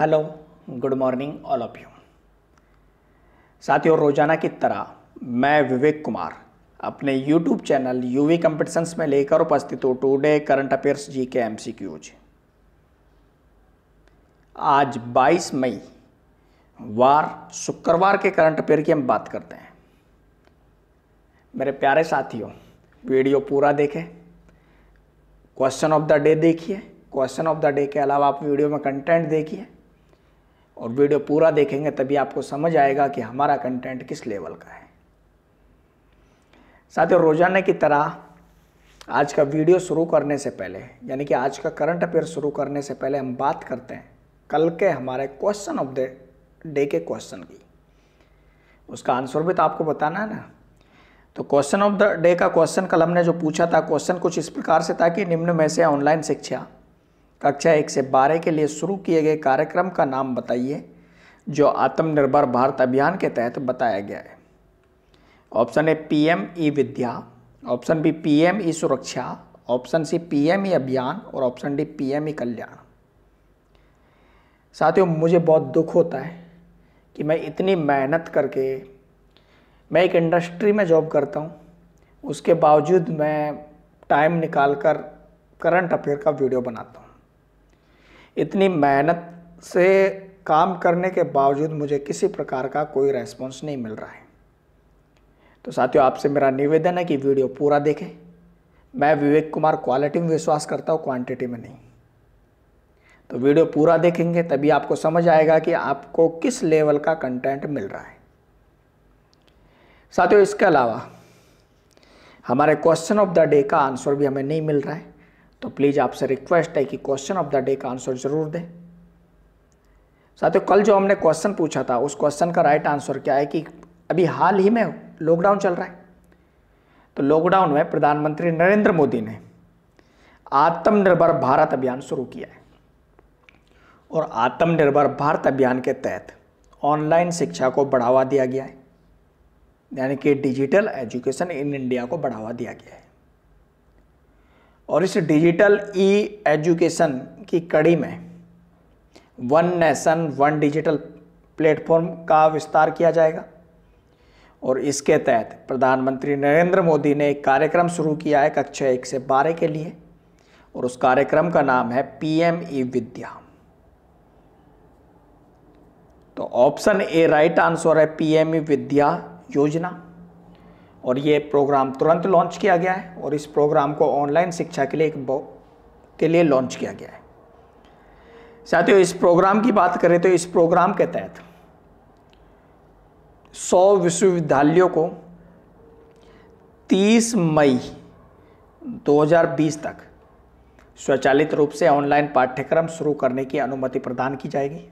hello good morning all of you साथियों रोजाना की तरह मैं विवेक कुमार अपने यूट्यूब चैनल यूवी कंपटीशंस में लेकर उपस्थित हूँ टुडे करंट अफेयर्स जी के एम आज 22 मई वार शुक्रवार के करंट अफेयर की हम बात करते हैं मेरे प्यारे साथियों वीडियो पूरा देखें क्वेश्चन ऑफ द डे देखिए क्वेश्चन ऑफ द डे के अलावा आप वीडियो में कंटेंट देखिए और वीडियो पूरा देखेंगे तभी आपको समझ आएगा कि हमारा कंटेंट किस लेवल का है साथ ही रोजाना की तरह आज का वीडियो शुरू करने से पहले यानी कि आज का करंट अफेयर शुरू करने से पहले हम बात करते हैं कल के हमारे क्वेश्चन ऑफ द डे के क्वेश्चन की उसका आंसर भी तो आपको बताना है ना तो क्वेश्चन ऑफ द डे का क्वेश्चन कल हमने जो पूछा था क्वेश्चन कुछ इस प्रकार से था कि निम्न में से ऑनलाइन शिक्षा कक्षा एक से बारह के लिए शुरू किए गए कार्यक्रम का नाम बताइए जो आत्मनिर्भर भारत अभियान के तहत बताया गया है option A PM E Vidya option B PM E Suraksha option C PM E Abhiyan और option D PM E Kalyan साथियों मुझे बहुत दुख होता है कि मैं इतनी मेहनत करके मैं एक इंडस्ट्री में जॉब करता हूँ उसके बावजूद मैं टाइम निकाल कर करंट अफेयर का वीडियो बनाता हूँ इतनी मेहनत से काम करने के बावजूद मुझे किसी प्रकार का कोई रेस्पॉन्स नहीं मिल रहा है तो साथियों आपसे मेरा निवेदन है कि वीडियो पूरा देखें मैं विवेक कुमार क्वालिटी में विश्वास करता हूँ क्वांटिटी में नहीं तो वीडियो पूरा देखेंगे तभी आपको समझ आएगा कि आपको किस लेवल का कंटेंट मिल रहा है साथियों इसके अलावा हमारे क्वेश्चन ऑफ द डे का आंसर भी हमें नहीं मिल रहा है तो प्लीज़ आपसे रिक्वेस्ट है कि क्वेश्चन ऑफ द डे का आंसर ज़रूर दें साथियों कल जो हमने क्वेश्चन पूछा था उस क्वेश्चन का राइट आंसर क्या है कि अभी हाल ही में लॉकडाउन चल रहा है तो लॉकडाउन में प्रधानमंत्री नरेंद्र मोदी ने आत्मनिर्भर भारत अभियान शुरू किया है और आत्मनिर्भर भारत अभियान के तहत ऑनलाइन शिक्षा को बढ़ावा दिया गया है यानी कि डिजिटल एजुकेशन इन इंडिया को बढ़ावा दिया गया है और इस डिजिटल ई एजुकेशन की कड़ी में one nation one digital platform का विस्तार किया जाएगा और इसके तहत प्रधानमंत्री नरेंद्र मोदी ने एक कार्यक्रम शुरू किया है कक्षा एक से बारह के लिए और उस कार्यक्रम का नाम है पीएम ई विद्या तो ऑप्शन ए राइट आंसर है पीएम ई विद्या योजना और ये प्रोग्राम तुरंत लॉन्च किया गया है और इस प्रोग्राम को ऑनलाइन शिक्षा के लिए एक के लिए लॉन्च किया गया है साथियों इस प्रोग्राम की बात करें तो इस प्रोग्राम के तहत सौ विश्वविद्यालयों को 30 मई 2020 तक स्वचालित रूप से ऑनलाइन पाठ्यक्रम शुरू करने की अनुमति प्रदान की जाएगी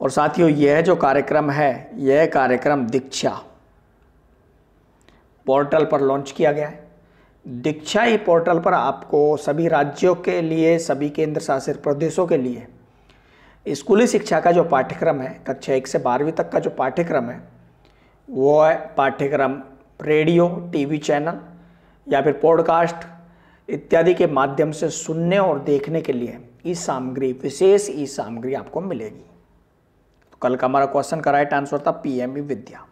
और साथियों यह जो कार्यक्रम है यह कार्यक्रम दीक्षा पोर्टल पर लॉन्च किया गया है दीक्षा ई पोर्टल पर आपको सभी राज्यों के लिए सभी केंद्र शासित प्रदेशों के लिए स्कूली शिक्षा का जो पाठ्यक्रम है कक्षा एक से बारहवीं तक का जो पाठ्यक्रम है वो है पाठ्यक्रम रेडियो टीवी चैनल या फिर पॉडकास्ट इत्यादि के माध्यम से सुनने और देखने के लिए ई सामग्री विशेष ई सामग्री आपको मिलेगी तो कल का हमारा क्वेश्चन का राइट आंसर था पीएमई विद्या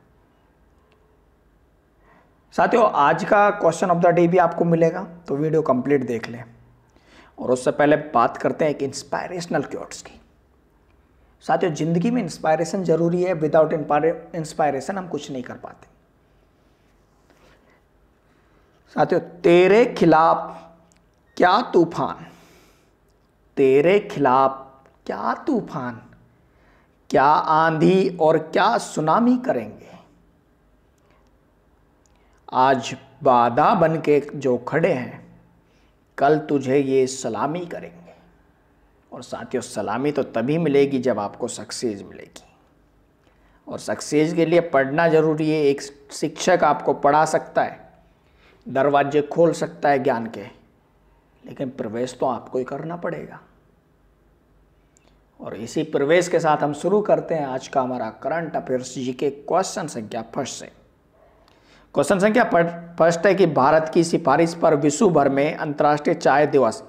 साथियों आज का क्वेश्चन ऑफ द डे भी आपको मिलेगा तो वीडियो कंप्लीट देख लें और उससे पहले बात करते हैं एक इंस्पायरेशनल क्योट्स की साथियों ज़िंदगी में इंस्पायरेशन ज़रूरी है विदाउट इंस्पायरेशन हम कुछ नहीं कर पाते साथियों तेरे खिलाफ क्या तूफान तेरे खिलाफ क्या तूफान क्या आंधी और क्या सुनामी करेंगे आज वादा बन के जो खड़े हैं कल तुझे ये सलामी करेंगे और साथियों सलामी तो तभी मिलेगी जब आपको सक्सेस मिलेगी और सक्सेस के लिए पढ़ना ज़रूरी है एक शिक्षक आपको पढ़ा सकता है दरवाजे खोल सकता है ज्ञान के लेकिन प्रवेश तो आपको ही करना पड़ेगा और इसी प्रवेश के साथ हम शुरू करते हैं आज का हमारा करंट अफेयर्स जी के क्वेश्चन संख्या फर्स्ट से क्वेश्चन संख्या फर्स्ट है कि भारत की सिफारिश पर विश्व भर में अंतर्राष्ट्रीय चाय दिवस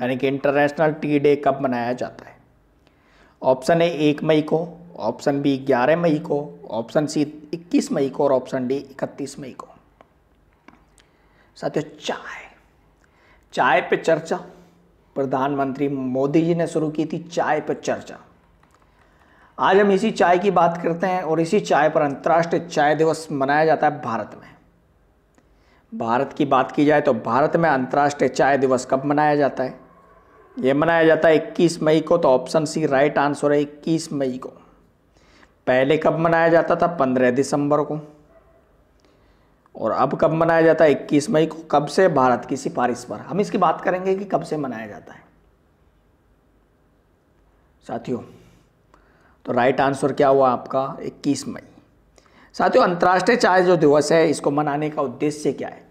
यानी कि इंटरनेशनल टी डे कब मनाया जाता है ऑप्शन ए एक मई को ऑप्शन बी ग्यारह मई को ऑप्शन सी इक्कीस मई को और ऑप्शन डी इकतीस मई को साथियों चाय चाय पे चर्चा प्रधानमंत्री मोदी जी ने शुरू की थी चाय पे चर्चा आज हम इसी चाय की बात करते हैं और इसी चाय पर अंतर्राष्ट्रीय चाय दिवस मनाया जाता है भारत में भारत की बात की जाए तो भारत में अंतर्राष्ट्रीय चाय दिवस कब मनाया जाता है ये मनाया जाता है इक्कीस मई को तो ऑप्शन सी राइट आंसर है इक्कीस मई को पहले कब मनाया जाता था पंद्रह दिसंबर को और अब कब मनाया जाता है इक्कीस मई को कब से भारत की सिफारिश पर हम इसकी बात करेंगे कि कब से मनाया जाता है साथियों तो राइट आंसर क्या हुआ आपका इक्कीस मई साथियों अंतर्राष्ट्रीय चाय जो दिवस है इसको मनाने का उद्देश्य क्या है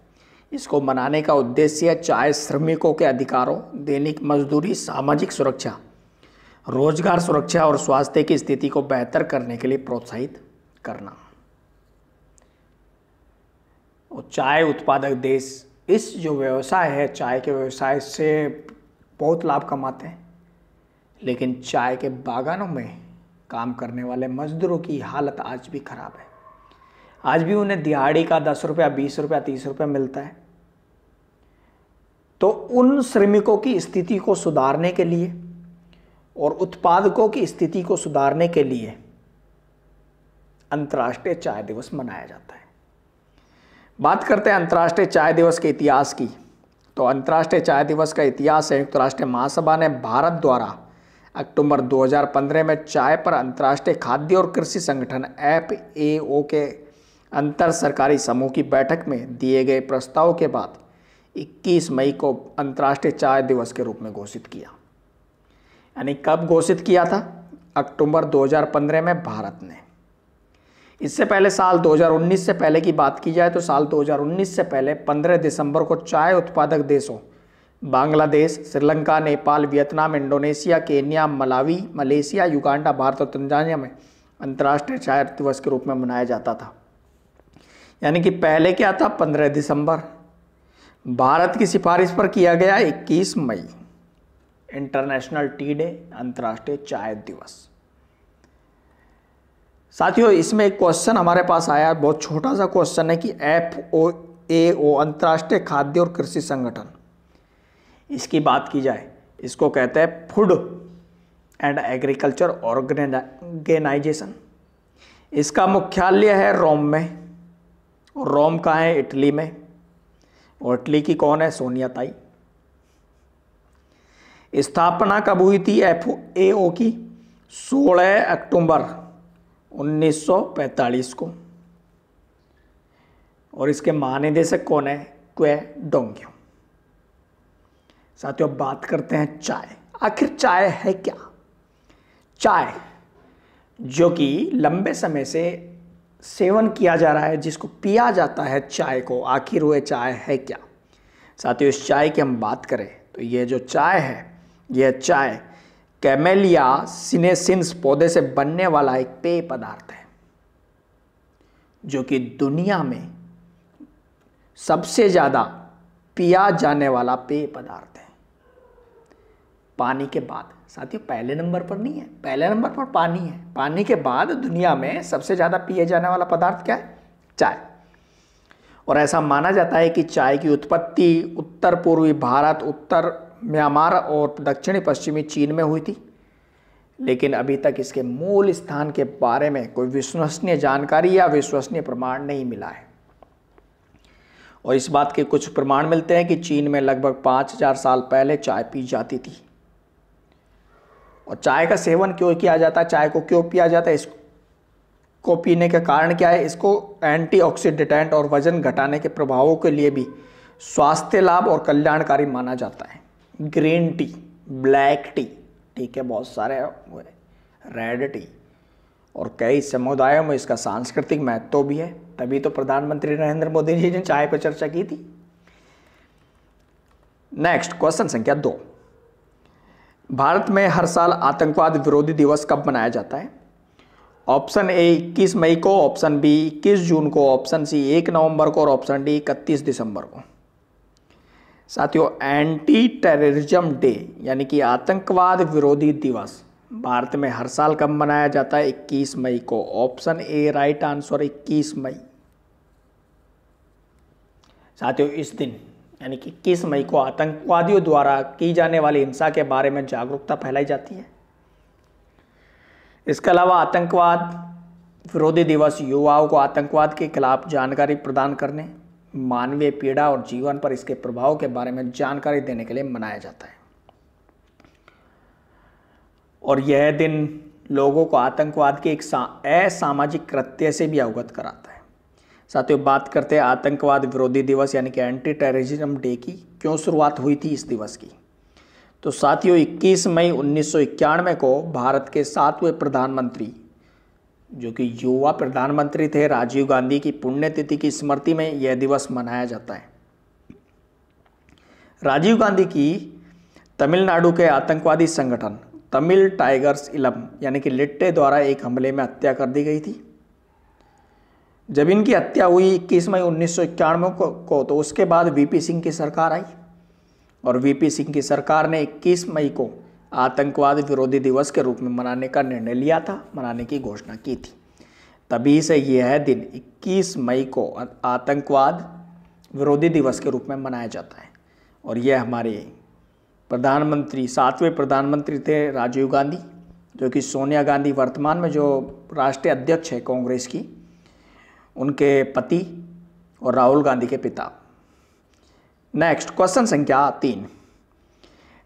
इसको मनाने का उद्देश्य है चाय श्रमिकों के अधिकारों दैनिक मजदूरी सामाजिक सुरक्षा रोजगार सुरक्षा और स्वास्थ्य की स्थिति को बेहतर करने के लिए प्रोत्साहित करना और चाय उत्पादक देश इस जो व्यवसाय है चाय के व्यवसाय से बहुत लाभ कमाते हैं लेकिन चाय के बागानों में काम करने वाले मजदूरों की हालत आज भी ख़राब है आज भी उन्हें दिहाड़ी का दस रुपया बीस रुपया तीस रुपया मिलता है तो उन श्रमिकों की स्थिति को सुधारने के लिए और उत्पादकों की स्थिति को सुधारने के लिए अंतर्राष्ट्रीय चाय दिवस मनाया जाता है बात करते हैं अंतर्राष्ट्रीय चाय दिवस के इतिहास की तो अंतर्राष्ट्रीय चाय दिवस का इतिहास संयुक्त तो राष्ट्र महासभा ने भारत द्वारा अक्टूबर 2015 में चाय पर अंतर्राष्ट्रीय खाद्य और कृषि संगठन एफ ए ओ के अंतर सरकारी समूह की बैठक में दिए गए प्रस्ताव के बाद 21 मई को अंतर्राष्ट्रीय चाय दिवस के रूप में घोषित किया यानी कब घोषित किया था अक्टूबर 2015 में भारत ने इससे पहले साल 2019 से पहले की बात की जाए तो साल 2019 से पहले 15 दिसंबर को चाय उत्पादक देशों Bangladesh Sri Lanka Nepal Vietnam Indonesia Kenya Malawi Malaysia Uganda Bharat और तंजानिया में अंतर्राष्ट्रीय चाय दिवस के रूप में मनाया जाता था यानी कि पहले क्या था 15 दिसंबर भारत की सिफारिश पर किया गया 21 मई इंटरनेशनल टी डे अंतर्राष्ट्रीय चाय दिवस साथियों इसमें एक क्वेश्चन हमारे पास आया बहुत छोटा सा क्वेश्चन है कि एफ ओ ए ओ अंतर्राष्ट्रीय खाद्य और कृषि संगठन इसकी बात की जाए इसको कहते हैं फूड एंड एग्रीकल्चर ऑर्गेनाइजेशन इसका मुख्यालय है रोम में रोम का है इटली में और इटली की कौन है सोनिया ताई स्थापना कब हुई थी एफ ए ओ की 16 अक्टूबर 1945 को और इसके महानिदेशक कौन है क्वे डोंग्यो साथियों अब बात करते हैं चाय आखिर चाय है क्या चाय जो कि लंबे समय से सेवन किया जा रहा है जिसको पिया जाता है चाय को आखिर वह चाय है क्या साथियों इस चाय की हम बात करें तो ये जो चाय है यह चाय कैमेलिया सिनेसिन्स पौधे से बनने वाला एक पेय पदार्थ है जो कि दुनिया में सबसे ज़्यादा पिया जाने वाला पेय पदार्थ है पानी के बाद साथियों पहले नंबर पर नहीं है पहले नंबर पर पानी है पानी के बाद दुनिया में सबसे ज़्यादा पिए जाने वाला पदार्थ क्या है चाय और ऐसा माना जाता है कि चाय की उत्पत्ति उत्तर पूर्वी भारत उत्तर म्यांमार और दक्षिणी पश्चिमी चीन में हुई थी लेकिन अभी तक इसके मूल स्थान के बारे में कोई विश्वसनीय जानकारी या विश्वसनीय प्रमाण नहीं मिला है और इस बात के कुछ प्रमाण मिलते हैं कि चीन में लगभग हजार साल पहले चाय पी जाती थी और चाय का सेवन क्यों किया जाता है चाय को क्यों पिया जाता है इसको पीने का कारण क्या है इसको एंटीऑक्सीडेंट और वजन घटाने के प्रभावों के लिए भी स्वास्थ्य लाभ और कल्याणकारी माना जाता है ग्रीन टी ब्लैक टी ठीक है बहुत सारे रेड टी और कई समुदायों में इसका सांस्कृतिक महत्व तो भी है तभी तो प्रधानमंत्री नरेंद्र मोदी जी ने चाय पर चर्चा की थी नेक्स्ट क्वेश्चन संख्या दो भारत में हर साल आतंकवाद विरोधी दिवस कब मनाया जाता है ऑप्शन ए इक्कीस मई को ऑप्शन बी इक्कीस जून को ऑप्शन सी एक नवंबर को और ऑप्शन डी इकतीस दिसंबर को साथियों एंटी टेररिज्म डे यानी कि आतंकवाद विरोधी दिवस भारत में हर साल कब मनाया जाता है 21 मई को ऑप्शन ए राइट आंसर 21 मई साथियों इस दिन यानी कि इक्कीस मई को आतंकवादियों द्वारा की जाने वाली हिंसा के बारे में जागरूकता फैलाई जाती है इसके अलावा आतंकवाद विरोधी दिवस युवाओं को आतंकवाद के खिलाफ जानकारी प्रदान करने मानवीय पीड़ा और जीवन पर इसके प्रभाव के बारे में जानकारी देने के लिए मनाया जाता है और यह दिन लोगों को आतंकवाद के एक असामाजिक कृत्य से भी अवगत कराता है साथियों बात करते हैं आतंकवाद विरोधी दिवस यानी कि एंटी टेररिज्म डे की क्यों शुरुआत हुई थी इस दिवस की तो साथियों 21 मई उन्नीस को भारत के सातवें प्रधानमंत्री जो कि युवा प्रधानमंत्री थे राजीव गांधी की पुण्यतिथि की स्मृति में यह दिवस मनाया जाता है राजीव गांधी की तमिलनाडु के आतंकवादी संगठन तमिल टाइगर्स इलम यानी कि लिट्टे द्वारा एक हमले में हत्या कर दी गई थी जब इनकी हत्या हुई इक्कीस मई उन्नीस को, को तो उसके बाद वीपी सिंह की सरकार आई और वीपी सिंह की सरकार ने 21 मई को आतंकवाद विरोधी दिवस के रूप में मनाने का निर्णय लिया था मनाने की घोषणा की थी तभी से यह दिन 21 मई को आतंकवाद विरोधी दिवस के रूप में मनाया जाता है और यह हमारे प्रधानमंत्री सातवें प्रधानमंत्री थे राजीव गांधी जो कि सोनिया गांधी वर्तमान में जो राष्ट्रीय अध्यक्ष है कांग्रेस की उनके पति और राहुल गांधी के पिता नेक्स्ट क्वेश्चन संख्या तीन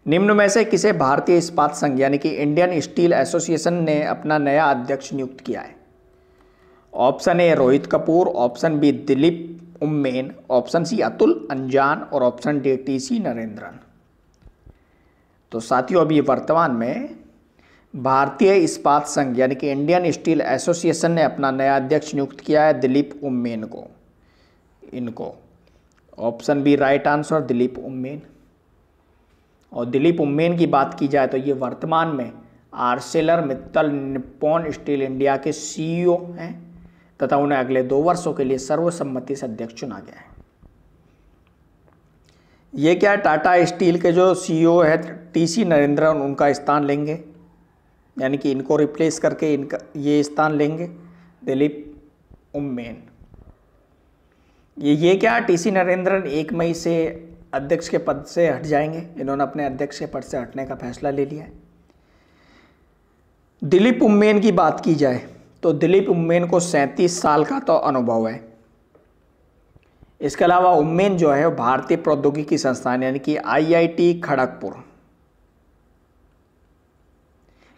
निम्न में से किसे भारतीय इस्पात संघ यानी कि इंडियन स्टील एसोसिएशन ने अपना नया अध्यक्ष नियुक्त किया है option A Rohit Kapoor option B Dilip Oommen option C Atul Anjan और option D T C Narendran तो साथियों अभी वर्तमान में भारतीय इस्पात संघ यानी कि इंडियन स्टील एसोसिएशन ने अपना नया अध्यक्ष नियुक्त किया है दिलीप उम्मेन को इनको option B right answer Dilip Oommen और दिलीप उम्मेन की बात की जाए तो ये वर्तमान में Arcelor Mittal Nippon Steel India के सीईओ e हैं तथा उन्हें अगले दो वर्षों के लिए सर्वसम्मति से अध्यक्ष चुना गया है ये क्या टाटा स्टील के जो सीईओ है टीसी नरेंद्रन उनका स्थान लेंगे यानी कि इनको रिप्लेस करके इनका ये स्थान लेंगे दिलीप उम्मेन ये ये क्या टीसी नरेंद्रन एक मई से अध्यक्ष के पद से हट जाएंगे इन्होंने अपने अध्यक्ष के पद से हटने का फैसला ले लिया है दिलीप उम्मेन की बात की जाए तो दिलीप उम्मेन को सैंतीस साल का तो अनुभव है इसके अलावा उम्मेन जो है भारतीय प्रौद्योगिकी संस्थान यानी कि आईआईटी खड़गपुर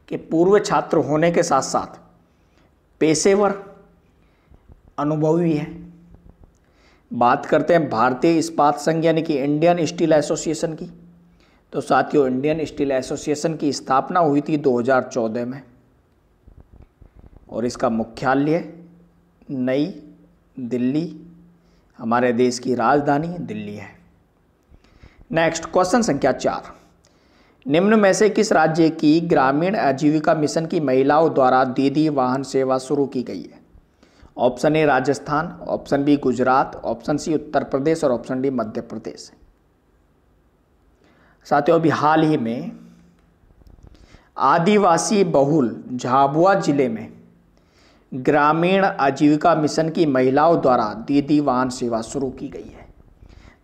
कि पूर्व छात्र होने के साथ साथ पेशेवर अनुभवी है बात करते हैं भारतीय इस्पात संघ यानी कि इंडियन स्टील एसोसिएशन की तो साथियों इंडियन स्टील एसोसिएशन की स्थापना हुई थी 2014 में और इसका मुख्यालय नई दिल्ली हमारे देश की राजधानी दिल्ली है नेक्स्ट क्वेश्चन संख्या चार निम्न में से किस राज्य की ग्रामीण आजीविका मिशन की महिलाओं द्वारा दीदी वाहन सेवा शुरू की गई है option A Rajasthan option B Gujarat option C Uttar Pradesh और ऑप्शन डी मध्य प्रदेश साथियों अभी हाल ही में आदिवासी बहुल झाबुआ जिले में ग्रामीण आजीविका मिशन की महिलाओं द्वारा दीदी वाहन सेवा शुरू की गई है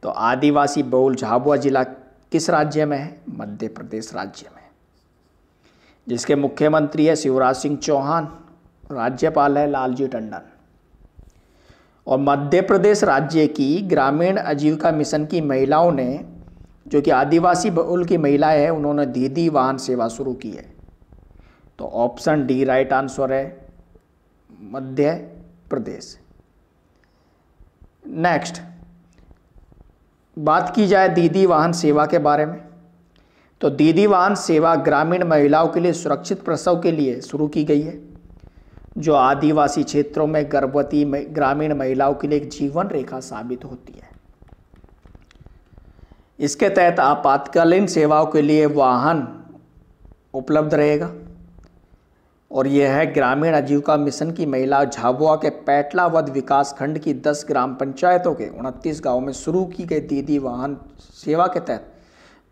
तो आदिवासी बहुल झाबुआ जिला किस राज्य में है मध्य प्रदेश राज्य में जिसके मुख्यमंत्री है शिवराज सिंह चौहान राज्यपाल है लालजी टंडन और मध्य प्रदेश राज्य की ग्रामीण आजीविका मिशन की महिलाओं ने जो कि आदिवासी बहुल की महिलाएं हैं उन्होंने दीदी वाहन सेवा शुरू की है तो ऑप्शन डी राइट आंसर है मध्य प्रदेश नेक्स्ट बात की जाए दीदी वाहन सेवा के बारे में तो दीदी वाहन सेवा ग्रामीण महिलाओं के लिए सुरक्षित प्रसव के लिए शुरू की गई है जो आदिवासी क्षेत्रों में गर्भवती ग्रामीण महिलाओं के लिए एक जीवन रेखा साबित होती है इसके तहत आपातकालीन सेवाओं के लिए वाहन उपलब्ध रहेगा और यह है ग्रामीण आजीविका मिशन की महिला झाबुआ के पैटलावध विकास खंड की 10 ग्राम पंचायतों के उनतीस गांवों में शुरू की गई दीदी वाहन सेवा के तहत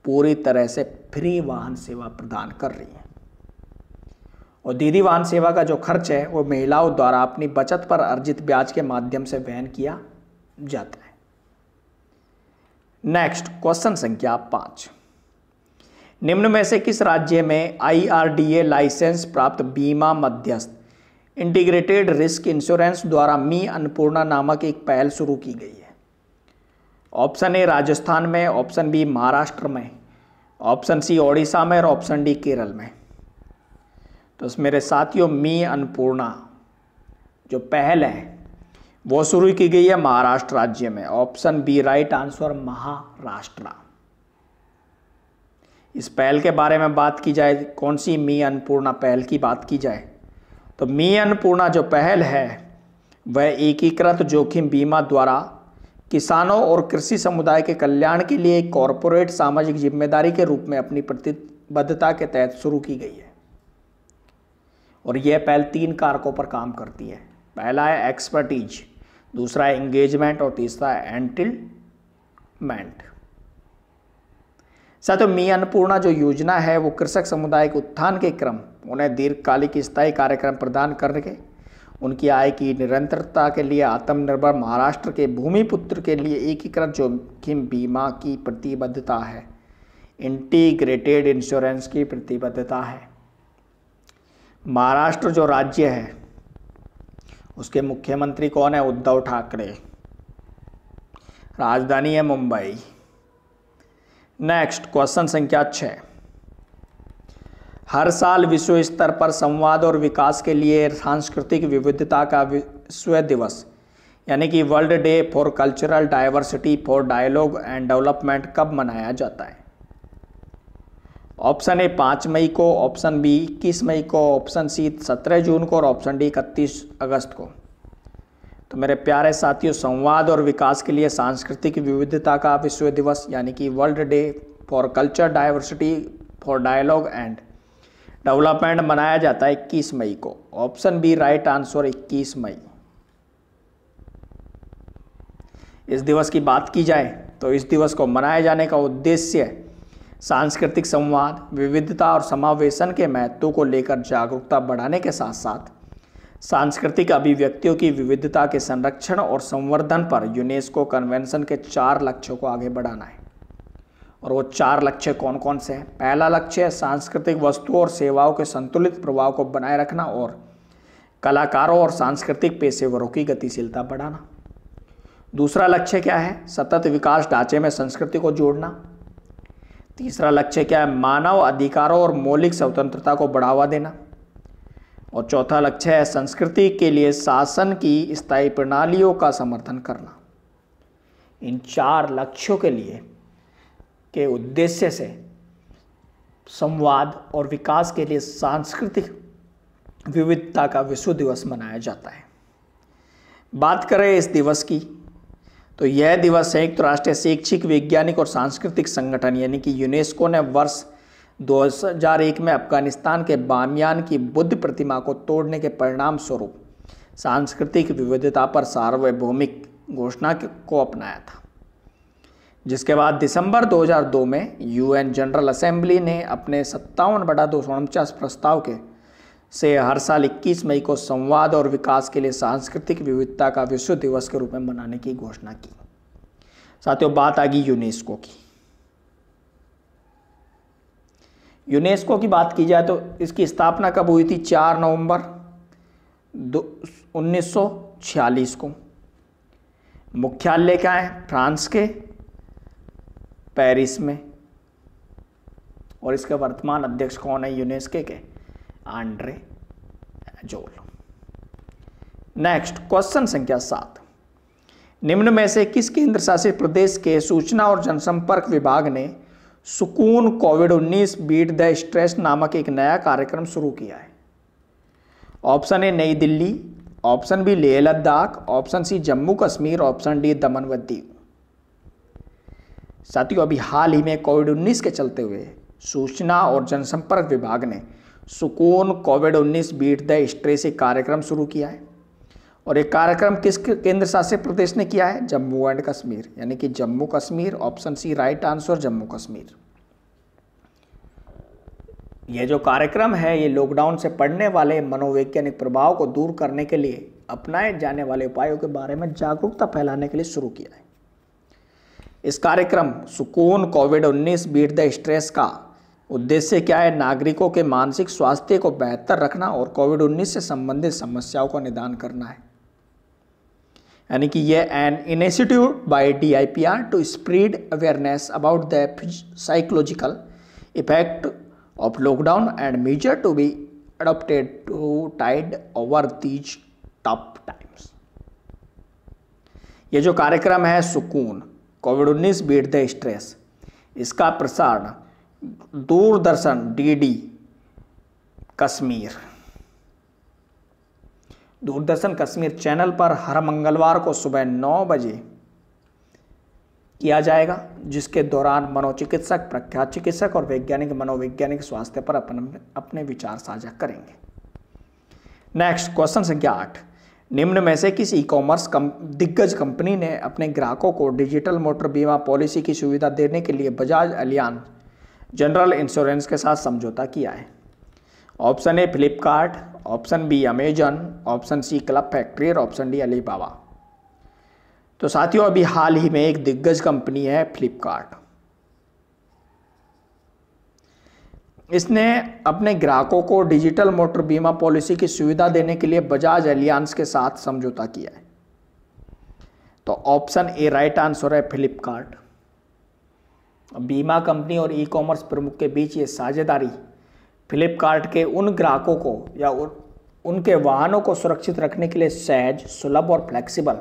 पूरी तरह से फ्री वाहन सेवा प्रदान कर रही है और दीदी वाहन सेवा का जो खर्च है वो महिलाओं द्वारा अपनी बचत पर अर्जित ब्याज के माध्यम से वहन किया जाता है नेक्स्ट क्वेश्चन संख्या पांच निम्न में से किस राज्य में आईआरडीए लाइसेंस प्राप्त बीमा मध्यस्थ इंटीग्रेटेड रिस्क इंश्योरेंस द्वारा मी अन्नपूर्णा नामक एक पहल शुरू की गई है ऑप्शन ए राजस्थान में ऑप्शन बी महाराष्ट्र में ऑप्शन सी ओडिशा में और ऑप्शन डी केरल में तो मेरे साथियों मी अन्नपूर्णा जो पहल है वो शुरू की गई है महाराष्ट्र राज्य में option B right answer Maharashtra इस पहल के बारे में बात की जाए कौन सी मी अन्नपूर्णा पहल की बात की जाए तो मी अन्नपूर्णा जो पहल है वह एकीकृत जोखिम बीमा द्वारा किसानों और कृषि समुदाय के कल्याण के लिए एक कॉरपोरेट सामाजिक जिम्मेदारी के रूप में अपनी प्रतिबद्धता के तहत शुरू की गई है और यह पहल तीन कारकों पर काम करती है पहला है एक्सपर्टीज दूसरा है एंगेजमेंट और तीसरा है एंटिलमेंट साथियों मी अन्नपूर्णा जो योजना है वो कृषक समुदाय के उत्थान के क्रम उन्हें दीर्घकालिक स्थायी कार्यक्रम प्रदान करके उनकी आय की निरंतरता के लिए आत्मनिर्भर महाराष्ट्र के भूमिपुत्र के लिए एकीकृत जोखिम बीमा की प्रतिबद्धता है इंटीग्रेटेड इंश्योरेंस की प्रतिबद्धता है महाराष्ट्र जो राज्य है उसके मुख्यमंत्री कौन है उद्धव ठाकरे राजधानी है मुंबई नेक्स्ट क्वेश्चन संख्या छः हर साल विश्व स्तर पर संवाद और विकास के लिए सांस्कृतिक विविधता का विश्व दिवस यानी कि world day for cultural diversity for dialogue and development कब मनाया जाता है ऑप्शन ए पाँच मई को ऑप्शन बी इक्कीस मई को ऑप्शन सी सत्रह जून को और ऑप्शन डी इकतीस अगस्त को तो मेरे प्यारे साथियों संवाद और विकास के लिए सांस्कृतिक विविधता का विश्व दिवस यानी कि world day for culture diversity for dialogue and development मनाया जाता है इक्कीस मई को ऑप्शन बी राइट आंसर इक्कीस मई इस दिवस की बात की जाए तो इस दिवस को मनाए जाने का उद्देश्य सांस्कृतिक संवाद विविधता और समावेशन के महत्व को लेकर जागरूकता बढ़ाने के साथ साथ सांस्कृतिक अभिव्यक्तियों की विविधता के संरक्षण और संवर्धन पर यूनेस्को कन्वेंशन के चार लक्ष्यों को आगे बढ़ाना है और वो चार लक्ष्य कौन कौन से हैं पहला लक्ष्य है सांस्कृतिक वस्तुओं और सेवाओं के संतुलित प्रभाव को बनाए रखना और कलाकारों और सांस्कृतिक पेशेवरों की गतिशीलता बढ़ाना दूसरा लक्ष्य क्या है सतत विकास ढांचे में संस्कृति को जोड़ना तीसरा लक्ष्य क्या है मानव अधिकारों और मौलिक स्वतंत्रता को बढ़ावा देना और चौथा लक्ष्य है संस्कृति के लिए शासन की स्थायी प्रणालियों का समर्थन करना इन चार लक्ष्यों के लिए के उद्देश्य से संवाद और विकास के लिए सांस्कृतिक विविधता का विश्व दिवस मनाया जाता है बात करें इस दिवस की तो यह दिवस संयुक्त राष्ट्र शैक्षिक वैज्ञानिक और सांस्कृतिक संगठन यानी कि यूनेस्को ने वर्ष 2001 में अफगानिस्तान के बामियान की बुद्ध प्रतिमा को तोड़ने के परिणाम स्वरूप सांस्कृतिक विविधता पर सार्वभौमिक घोषणा को अपनाया था जिसके बाद दिसंबर 2002 में यूएन जनरल असेंबली ने अपने सत्तावन बटा दो प्रस्ताव के से हर साल 21 मई को संवाद और विकास के लिए सांस्कृतिक विविधता का विश्व दिवस के रूप में मनाने की घोषणा की साथियों बात आ गई यूनेस्को की यूनेस्को की बात की जाए तो इसकी स्थापना कब हुई थी चार नवंबर दो उन्नीस को मुख्यालय क्या है फ्रांस के पेरिस में और इसके वर्तमान अध्यक्ष कौन है यूनेस्को के आंड्रे जोल नेक्स्ट क्वेश्चन संख्या सात निम्न में से किस केंद्र शासित प्रदेश के सूचना और जनसंपर्क विभाग ने सुकून कोविड 19 बीट द स्ट्रेस नामक एक नया कार्यक्रम शुरू किया है ऑप्शन ए नई Delhi option B Leh Ladakh option C Jammu Kashmir option D Daman व दीव साथियों अभी हाल ही में कोविड 19 के चलते हुए सूचना और जनसंपर्क विभाग ने सुकून कोविड 19 बीट द स्ट्रेस एक कार्यक्रम शुरू किया है और ये कार्यक्रम किस केंद्र शासित प्रदेश ने किया है जम्मू एंड कश्मीर यानी कि Jammu Kashmir option C right answer Jammu Kashmir यह जो कार्यक्रम है ये लॉकडाउन से पड़ने वाले मनोवैज्ञानिक प्रभाव को दूर करने के लिए अपनाए जाने वाले उपायों के बारे में जागरूकता फैलाने के लिए शुरू किया है इस कार्यक्रम सुकून कोविड 19 बीट द स्ट्रेस का उद्देश्य क्या है नागरिकों के मानसिक स्वास्थ्य को बेहतर रखना और कोविड 19 से संबंधित समस्याओं का निदान करना है यानी कि ये an initiative by DIPR to spread awareness about the psychological effect of lockdown and measure to be adopted to tide over these tough times ये जो कार्यक्रम है सुकून कोविड 19 बीट द स्ट्रेस इसका प्रसारण दूरदर्शन डीडी कश्मीर दूरदर्शन कश्मीर चैनल पर हर मंगलवार को सुबह नौ बजे किया जाएगा जिसके दौरान मनोचिकित्सक प्रख्यात चिकित्सक और वैज्ञानिक मनोवैज्ञानिक स्वास्थ्य पर अपन अपने विचार साझा करेंगे नेक्स्ट क्वेश्चन संख्या आठ निम्न में से किस ई कॉमर्स कम, दिग्गज कंपनी ने अपने ग्राहकों को डिजिटल मोटर बीमा पॉलिसी की सुविधा देने के लिए बजाज अलियान जनरल इंश्योरेंस के साथ समझौता किया है option A Flipkart option B Amazon option C Club Factory और ऑप्शन डी अली तो साथियों अभी हाल ही में एक दिग्गज कंपनी है फ्लिपकार्ट इसने अपने ग्राहकों को डिजिटल मोटर बीमा पॉलिसी की सुविधा देने के लिए बजाज एलियांस के साथ समझौता किया है तो ऑप्शन ए राइट आंसर है फ्लिपकार्ट बीमा कंपनी और ई कॉमर्स प्रमुख के बीच ये साझेदारी फ्लिपकार्ट के उन ग्राहकों को या उन उनके वाहनों को सुरक्षित रखने के लिए सहज सुलभ और फ्लेक्सिबल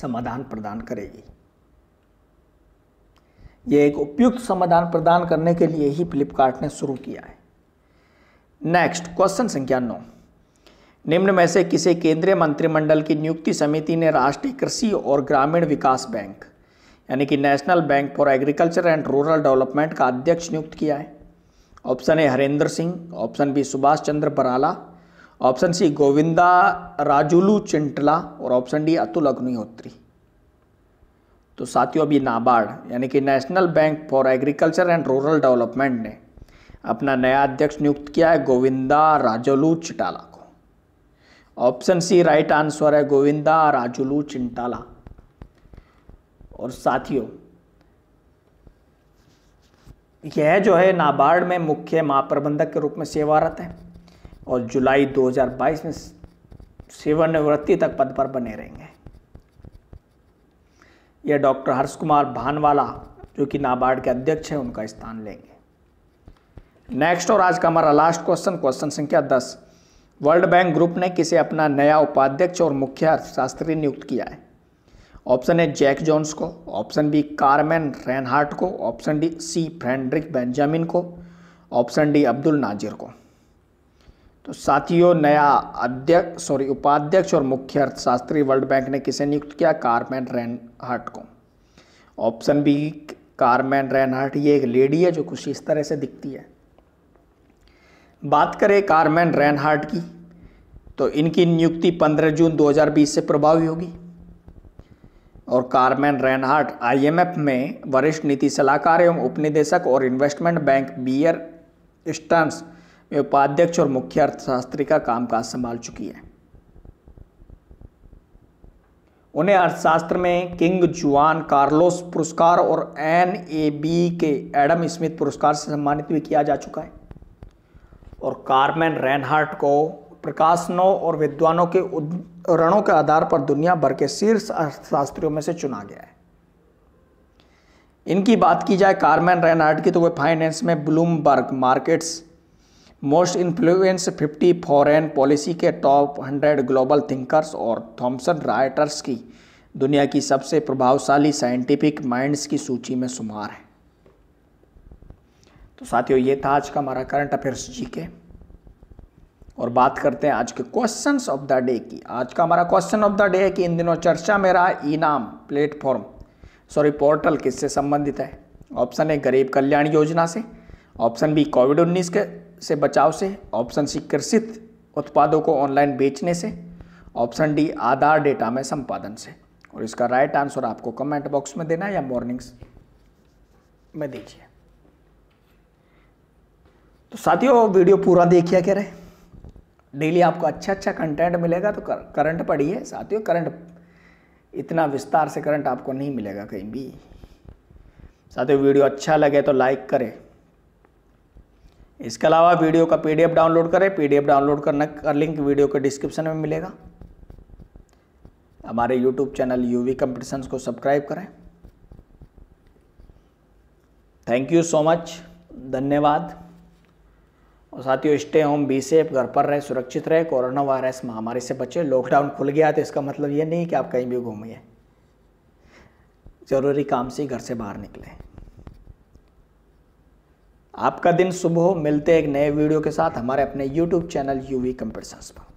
समाधान प्रदान करेगी ये एक उपयुक्त समाधान प्रदान करने के लिए ही फ्लिपकार्ट ने शुरू किया है नेक्स्ट क्वेश्चन संख्या नौ निम्न में से किसे केंद्रीय मंत्रिमंडल की नियुक्ति समिति ने राष्ट्रीय कृषि और ग्रामीण विकास बैंक यानी कि national bank for agriculture and rural development का अध्यक्ष नियुक्त किया है option A Harendra Singh option B Subhash Chandra Barala option C Govinda Rajulu Chintala और ऑप्शन डी अतुल अग्निहोत्री तो साथियों अभी नाबार्ड यानी कि national bank for agriculture and rural development ने अपना नया अध्यक्ष नियुक्त किया है गोविंदा राजुलू चिटाला को ऑप्शन सी राइट आंसर है गोविंदा राजुलू चिंटाला और साथियों यह जो है नाबार्ड में मुख्य महाप्रबंधक के रूप में सेवारत है और जुलाई 2022 में सेवानिवृत्ति तक पद पर बने रहेंगे यह डॉक्टर हर्ष कुमार भानवाला जो कि नाबार्ड के अध्यक्ष हैं उनका स्थान लेंगे नेक्स्ट और आज का हमारा लास्ट क्वेश्चन क्वेश्चन संख्या दस वर्ल्ड बैंक ग्रुप ने किसे अपना नया उपाध्यक्ष और मुख्य अर्थशास्त्री नियुक्त किया है ऑप्शन ए जैक जॉन्स को ऑप्शन बी कारमेन रेनहार्ट को option D C Fredrik Benjamin को ऑप्शन डी अब्दुल नाजिर को तो साथियों नया अध्यक्ष सॉरी उपाध्यक्ष और मुख्य अर्थशास्त्री वर्ल्ड बैंक ने किसे नियुक्त किया कारमेन रेनहार्ट को ऑप्शन बी कारमेन रेनहार्ट ये एक लेडी है जो कुछ इस तरह से दिखती है बात करें कारमेन रेनहार्ट की तो इनकी नियुक्ति 15 जून 2020 से प्रभावी होगी और कार्मेन रेनहार्ट आईएमएफ में वरिष्ठ नीति सलाहकार एवं उपनिदेशक और इन्वेस्टमेंट बैंक बियर स्टर्न्स में उपाध्यक्ष और मुख्य अर्थशास्त्री का कामकाज संभाल चुकी है उन्हें अर्थशास्त्र में किंग जुआन कार्लोस पुरस्कार और एन के एडम स्मिथ पुरस्कार से सम्मानित भी किया जा चुका है और कार्मेन रेनहार्ट को प्रकाशनों और विद्वानों के उदाहरणों के आधार पर दुनिया भर के शीर्ष अर्थशास्त्रियों में से चुना गया है इनकी बात की जाए कार्मेन रेनार्ड की तो वह फाइनेंस में Bloomberg Markets most influence 50 Foreign Policy के टॉप 100 ग्लोबल थिंकर्स और थॉमसन राइटर्स की दुनिया की सबसे प्रभावशाली साइंटिफिक माइंड्स की सूची में शुमार है तो साथियों ये था आज का हमारा करंट अफेयर्स जी के और बात करते हैं आज के क्वेश्चंस ऑफ द डे की आज का हमारा क्वेश्चन ऑफ द डे है कि इन दिनों चर्चा में रहा इनाम प्लेटफॉर्म सॉरी पोर्टल किससे संबंधित है ऑप्शन ए गरीब कल्याण योजना से ऑप्शन बी कोविड उन्नीस के से बचाव से ऑप्शन सी कृषित उत्पादों को ऑनलाइन बेचने से ऑप्शन डी आधार डेटा में संपादन से और इसका राइट आंसर आपको कमेंट बॉक्स में देना है या मॉर्निंग्स में दीजिए तो साथियों वीडियो पूरा देखिए कह रहे डेली आपको अच्छा अच्छा कंटेंट मिलेगा तो करंट पढ़िए साथियों करंट इतना विस्तार से करंट आपको नहीं मिलेगा कहीं भी साथियों वीडियो अच्छा लगे तो लाइक करें इसके अलावा वीडियो का पीडीएफ डाउनलोड करें पीडीएफ डाउनलोड करने का लिंक वीडियो के डिस्क्रिप्शन में मिलेगा हमारे यूट्यूब चैनल यूवी कंपटीशंस को सब्सक्राइब करें थैंक यू सो मच धन्यवाद और साथियों स्टे होम बी सेफ घर पर रहे सुरक्षित रहे कोरोना वायरस महामारी से बचे लॉकडाउन खुल गया तो इसका मतलब ये नहीं कि आप कहीं भी घूमिए ज़रूरी काम से घर से बाहर निकले आपका दिन सुबह हो मिलते एक नए वीडियो के साथ हमारे अपने यूट्यूब चैनल यूवी कंपटीशंस पर